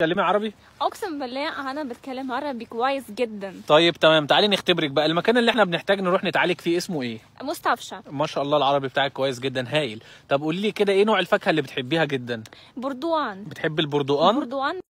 بتتكلمي عربي؟ اقسم بالله انا بتكلم عربي كويس جدا طيب تمام تعالي نختبرك بقى المكان اللي احنا بنحتاج نروح نتعالج فيه اسمه ايه؟ مستشفى ما شاء الله العربي بتاعك كويس جدا هايل طب قولي لي كده ايه نوع الفاكهه اللي بتحبيها جدا؟ بردوان بتحبي البردوان؟ بردوان